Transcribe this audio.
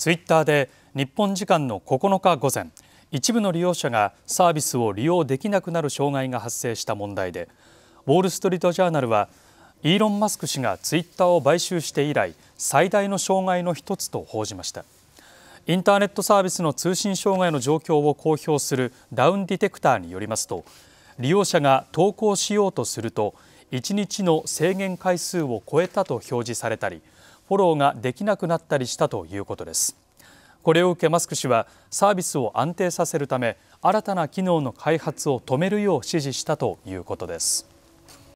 ツイッターで日本時間の9日午前一部の利用者がサービスを利用できなくなる障害が発生した問題でウォール・ストリート・ジャーナルはイーロン・マスク氏がツイッターを買収して以来最大の障害の一つと報じましたインターネットサービスの通信障害の状況を公表するダウンディテクターによりますと利用者が投稿しようとすると1日の制限回数を超えたと表示されたりフォローができなくなったりしたということですこれを受けマスク氏はサービスを安定させるため新たな機能の開発を止めるよう指示したということです